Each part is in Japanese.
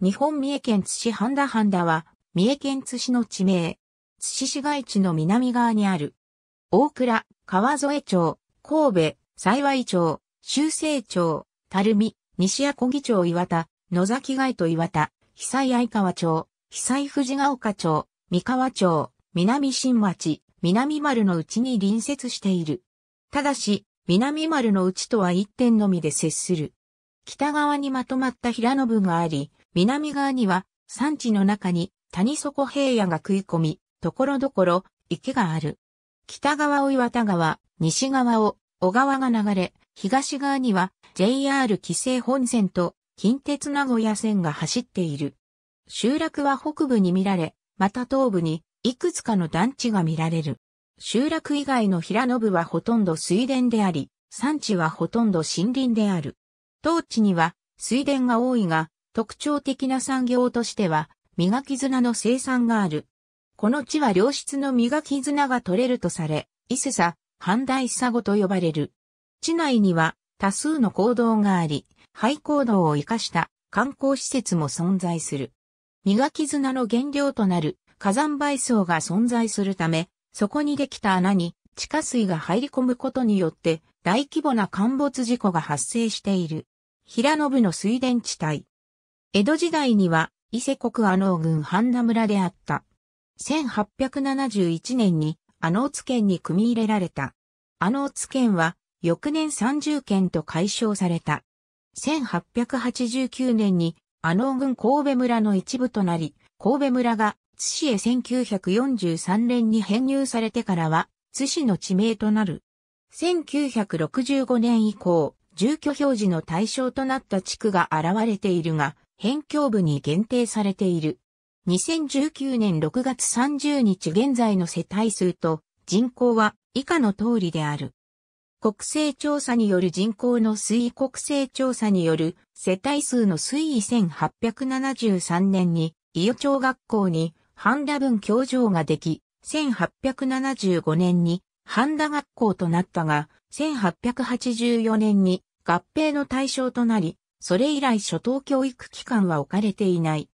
日本三重県津市半田半田は、三重県津市の地名。津市市街地の南側にある。大倉、川添町、神戸、幸町、修正町、垂水、西屋小木町岩田、野崎街と岩田、被災相川町、被災藤ヶ丘町、三河町、南新町、南丸のうちに隣接している。ただし、南丸のうちとは一点のみで接する。北側にまとまった平野部があり、南側には山地の中に谷底平野が食い込み、ところどころ池がある。北側を岩田川、西側を小川が流れ、東側には JR 紀勢本線と近鉄名古屋線が走っている。集落は北部に見られ、また東部にいくつかの団地が見られる。集落以外の平野部はほとんど水田であり、山地はほとんど森林である。当地には水田が多いが、特徴的な産業としては、磨き綱の生産がある。この地は良質の磨き綱が取れるとされ、伊勢さ、半大砂子と呼ばれる。地内には多数の行動があり、廃坑道を生かした観光施設も存在する。磨き綱の原料となる火山灰層が存在するため、そこにできた穴に地下水が入り込むことによって大規模な陥没事故が発生している。平野部の水田地帯。江戸時代には伊勢国阿能郡半田村であった。1871年に阿能津県に組み入れられた。阿能津県は翌年30県と解消された。1889年に阿能郡神戸村の一部となり、神戸村が津市へ1943年に編入されてからは津市の地名となる。1965年以降、住居表示の対象となった地区が現れているが、辺境部に限定されている。2019年6月30日現在の世帯数と人口は以下の通りである。国勢調査による人口の推移国勢調査による世帯数の推移1873年に伊予町学校に半田分教場ができ、1875年に半田学校となったが、1884年に合併の対象となり、それ以来初等教育機関は置かれていない。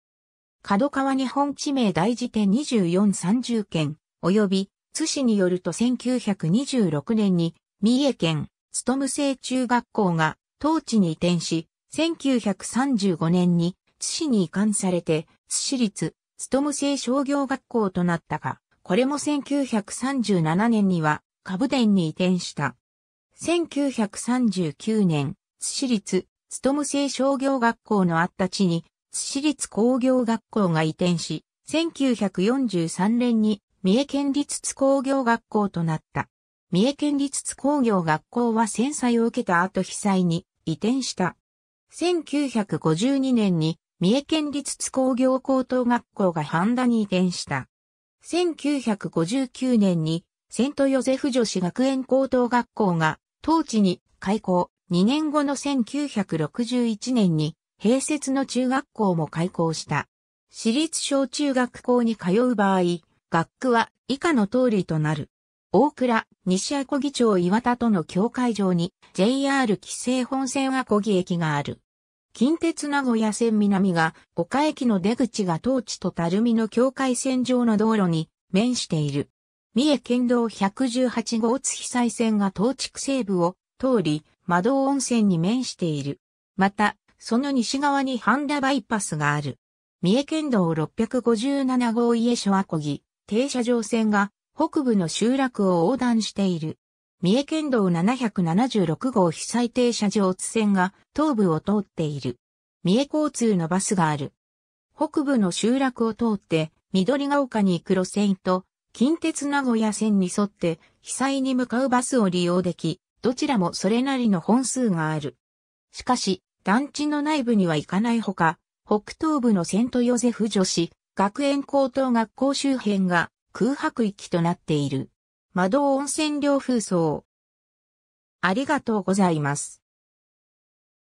角川日本地名大辞典2430件、及び、津市によると1926年に、三重県、勤生中学校が、当地に移転し、1935年に、津市に移管されて、津市立、勤生商業学校となったが、これも1937年には、株殿に移転した。1939年、津市立、勤製商業学校のあった地に、津市立工業学校が移転し、1943年に三重県立津工業学校となった。三重県立津工業学校は戦災を受けた後被災に移転した。1952年に三重県立津工業高等学校が半田に移転した。1959年にセントヨゼフ女子学園高等学校が当地に開校。2年後の1961年に併設の中学校も開校した。私立小中学校に通う場合、学区は以下の通りとなる。大倉、西阿漕木町岩田との境界上に JR 紀勢本線阿漕木駅がある。近鉄名古屋線南が岡駅の出口が当地と垂水の境界線上の道路に面している。三重県道118号津被災線が当地区西部を通り、窓温泉に面している。また、その西側に半田バイパスがある。三重県道657号家所アコギ、停車場線が北部の集落を横断している。三重県道776号被災停車場津線が東部を通っている。三重交通のバスがある。北部の集落を通って緑ヶ丘に行く路線と近鉄名古屋線に沿って被災に向かうバスを利用でき、どちらもそれなりの本数がある。しかし、団地の内部には行かないほか、北東部のセントヨゼフ女子、学園高等学校周辺が空白域となっている。窓温泉寮風層。ありがとうございます。